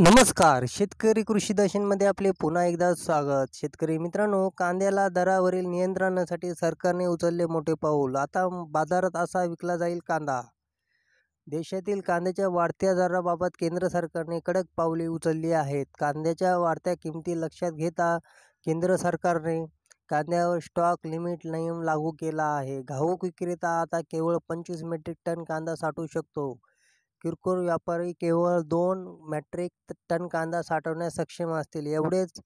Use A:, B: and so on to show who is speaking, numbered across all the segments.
A: नमस्कार शेतकरी कृषी दर्शनमध्ये आपले पुन्हा एकदा स्वागत शेतकरी मित्रांनो कांद्याला दरावरील नियंत्रणासाठी सरकारने उचलले मोठे पाऊल आता बाजारात असा विकला जाईल कांदा देशातील कांद्याच्या वाढत्या दराबाबत केंद्र सरकारने कडक पावले उचलली आहेत कांद्याच्या वाढत्या किमती लक्षात घेता केंद्र सरकारने कांद्यावर स्टॉक लिमिट नियम लागू केला आहे घाऊक विक्रेता आता केवळ पंचवीस मेट्रिक टन कांदा साठवू शकतो किरकोळ व्यापारी केवळ दोन मेट्रिक टन कांदा साठवण्यास सक्षम असतील एवढेच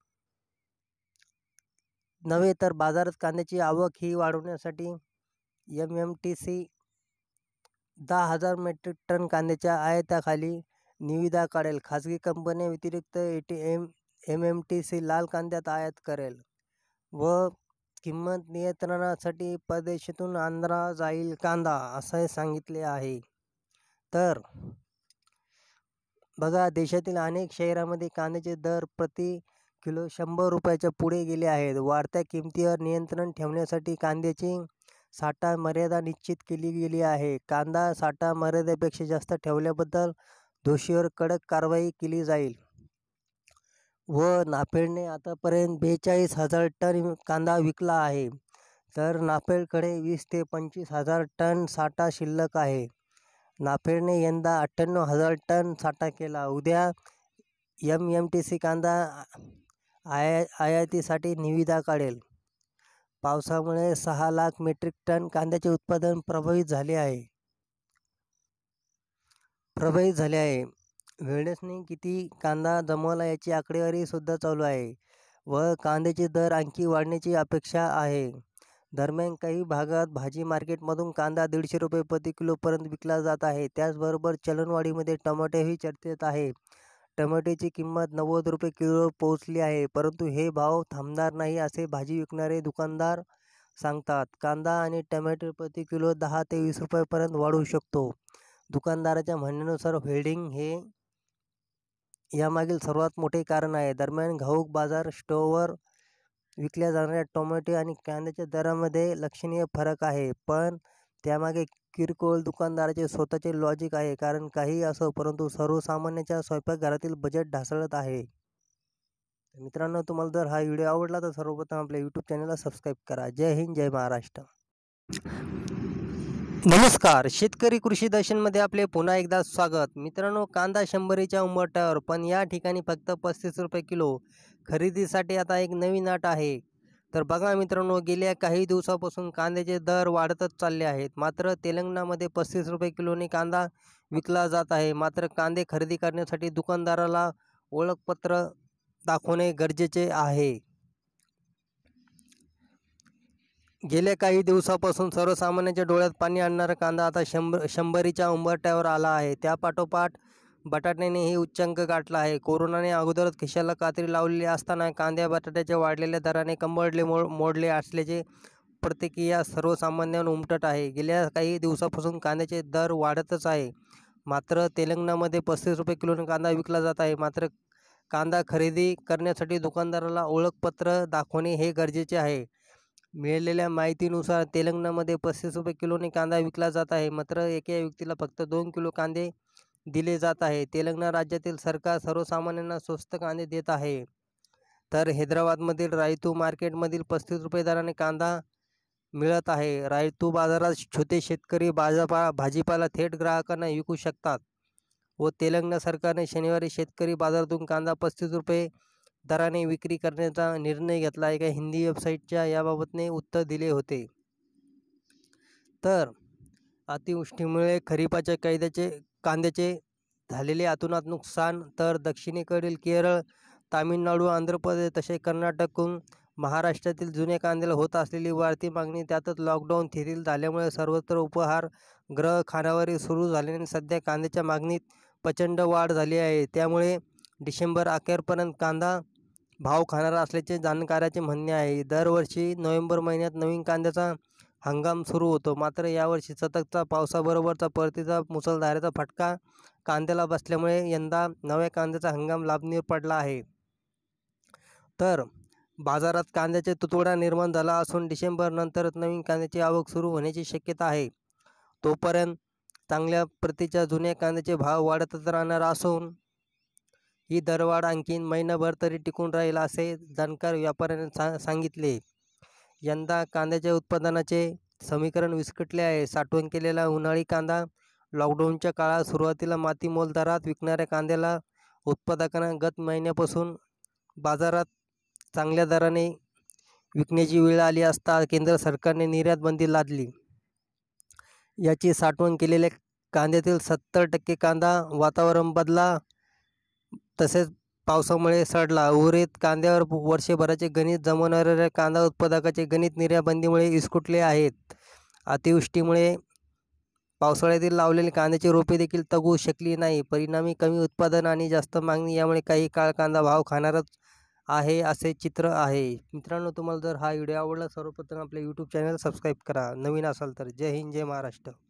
A: नव्हे तर बाजारात कांद्याची आवक ही वाढवण्यासाठी एम एम टी सी दहा हजार मेट्रिक टन कांद्याच्या आयाताखाली निविदा काढेल खाजगी कंपन्या व्यतिरिक्त A T M M M T C लाल कांद्यात आयात करेल व किंमत नियंत्रणासाठी परदेशातून आंध्रा जाईल कांदा असे सांगितले आहे तर बघा देशातील अनेक शहरामध्ये कांद्याचे दर प्रति किलो शंभर रुपयाच्या पुढे गेले आहेत वाढत्या किमतीवर नियंत्रण ठेवण्यासाठी कांद्याची साठा मर्यादा निश्चित केली गेली आहे कांदा साठा मर्यादेपेक्षा जास्त ठेवल्याबद्दल दोषीवर कडक कारवाई केली जाईल व नाफेडने आतापर्यंत बेचाळीस हजार टन कांदा विकला आहे तर नाफेडकडे वीस ते पंचवीस हजार टन साठा शिल्लक आहे नाफेडने यंदा अठ्ठ्याण्णव हजार टन साठा केला उद्या एम एम टी सी कांदा आया आयातीसाठी निविदा काढेल पावसामुळे सहा लाख मेट्रिक टन कांद्याचे उत्पादन प्रभावित झाले आहे प्रभावित झाले आहे वेळेसने किती कांदा जमवला याची आकडेवारीसुद्धा चालू आहे व कांद्याचे दर आणखी वाढण्याची अपेक्षा आहे दरम्यान काही भागात भाजी मार्केटमधून कांदा दीडशे रुपये प्रति किलोपर्यंत विकला जात आहे त्याचबरोबर चलनवाढीमध्ये टमाटेही चर्चेत आहे टमाट्याची किंमत नव्वद रुपये किलो पोहोचली आहे परंतु हे भाव थांबणार नाही असे भाजी विकणारे दुकानदार सांगतात कांदा आणि टमॅटो प्रति किलो दहा ते वीस रुपयापर्यंत वाढू शकतो दुकानदाराच्या म्हणण्यानुसार होल्डिंग हे यामागील सर्वात मोठे कारण आहे दरम्यान घाऊक बाजार स्टोअर विकल्या जाणाऱ्या टोमॅटो आणि कांद्याच्या दरामध्ये लक्षणीय फरक आहे पण त्यामागे किरकोळ दुकानदाराचे स्वतःचे लॉजिक आहे कारण काही असो परंतु सर्वसामान्याच्या स्वयंपाकघरातील बजेट ढासळत आहे मित्रांनो तुम्हाला जर हा व्हिडिओ आवडला तर सर्वप्रथम आपल्या यूट्यूब चॅनलला सबस्क्राईब करा जय हिंद जय महाराष्ट्र नमस्कार शेतकरी कृषी दर्शनमध्ये आपले पुन्हा एकदा स्वागत मित्रांनो कांदा शंभरीच्या उंबरट्यावर पण या ठिकाणी फक्त पस्तीस रुपये किलो खरेदीसाठी आता एक नवीन आट आहे तर बघा मित्रांनो गेल्या काही दिवसापासून कांद्याचे दर वाढतच चालले आहेत मात्र तेलंगणामध्ये पस्तीस रुपये किलोने कांदा विकला जात आहे मात्र कांदे खरेदी करण्यासाठी दुकानदाराला ओळखपत्र दाखवणे गरजेचे आहे गेल्या काही दिवसापासून सर्वसामान्यांच्या डोळ्यात पाणी आणणारा कांदा आता शंभर शंभरीच्या उंबरट्यावर आला आहे त्यापाठोपाठ बटाट्यानेही उच्चांक गाठला आहे कोरोनाने अगोदरच खिशाला कात्री लावलेली असताना कांद्या बटाट्याच्या वाढलेल्या दराने कंबळले मो मोडले असल्याचे प्रतिक्रिया सर्वसामान्यांना उमटत आहे गेल्या काही दिवसापासून कांद्याचे दर वाढतच आहे मात्र तेलंगणामध्ये पस्तीस रुपये किलोने कांदा विकला जात आहे मात्र कांदा खरेदी करण्यासाठी दुकानदाराला ओळखपत्र दाखवणे हे गरजेचे आहे मिळालेल्या माहितीनुसार तेलंगणामध्ये पस्तीस रुपये किलोने कांदा विकला जात आहे मात्र एका व्यक्तीला फक्त दोन किलो कांदे दिले जात आहे तेलंगणा राज्यातील सरकार सर्वसामान्यांना स्वस्त कांदे देत आहे तर हैदराबादमधील रायतू मार्केटमधील पस्तीस रुपये दराने कांदा मिळत आहे रायतू बाजारात छोटे शेतकरी भाजपा भाजीपाला थेट ग्राहकांना विकू शकतात व तेलंगणा सरकारने शनिवारी शेतकरी बाजारातून कांदा पस्तीस रुपये दराने विक्री करण्याचा निर्णय घेतला एका हिंदी वेबसाईटच्या याबाबतने उत्तर दिले होते तर अतिवृष्टीमुळे खरीपाच्या कैद्याचे कांद्याचे झालेले आतुनात नुकसान तर दक्षिणेकडील केरळ तामिळनाडू आंध्र प्रदेश तसे कर्नाटकहून महाराष्ट्रातील जुन्या कांद्याला होत असलेली वाढती मागणी त्यातच लॉकडाऊन थिथिल झाल्यामुळे सर्वत्र उपहार ग्रह खानावरी सुरू झाल्याने सध्या कांद्याच्या मागणीत प्रचंड वाढ झाली आहे त्यामुळे डिसेंबर अखेरपर्यंत कांदा भाव खाणारा असल्याचे जाणकाराचे म्हणणे आहे दरवर्षी नोव्हेंबर महिन्यात नवीन कांद्याचा हंगाम सुरू होतो मात्र यावर्षी सततचा पावसाबरोबरचा परतीचा मुसळधाराचा फटका कांद्याला बसल्यामुळे यंदा नव्या कांद्याचा हंगाम लाभनीर पडला आहे तर बाजारात कांद्याचे तुतवडा निर्माण झाला असून नंतर नवीन कांद्याची आवक सुरू होण्याची शक्यता आहे तोपर्यंत चांगल्या प्रतीच्या जुन्या कांद्याचे भाव वाढतच राहणार असून ही दरवाढ आणखीन महिनाभर तरी टिकून राहील असे जाणकार व्यापाऱ्यांनी सा सांगितले यंदा कांद्याच्या उत्पादनाचे समीकरण विस्कटले आहे साठवण केलेला उन्हाळी कांदा लॉकडाऊनच्या काळात सुरुवातीला माती दरात विकणाऱ्या कांद्याला उत्पादकांना गत महिन्यापासून बाजारात चांगल्या दराने विकण्याची वेळ आली असता केंद्र सरकारने निर्यात बंदी लादली याची साठवण केलेल्या कांद्यातील सत्तर टक्के कांदा वातावरण बदला तसेच पावसामुळे सडला उरीत कांद्यावर वर्षभराचे गणित जमवणाऱ्या कांदा उत्पादकाचे गणित निर्याबंदीमुळे इस्कुटले आहेत अतिवृष्टीमुळे पावसाळ्यातील लावलेली कांद्याची रोपे देखील तगू शकली नाही परिणामी कमी उत्पादन आणि जास्त मागणी यामुळे काही काळ कांदा भाव खाणारच आहे असे चित्र आहे मित्रांनो तुम्हाला जर हा व्हिडिओ आवडला सर्वप्रथम आपले यूट्यूब चॅनल सबस्क्राईब करा नवीन असाल तर जय हिंद जय महाराष्ट्र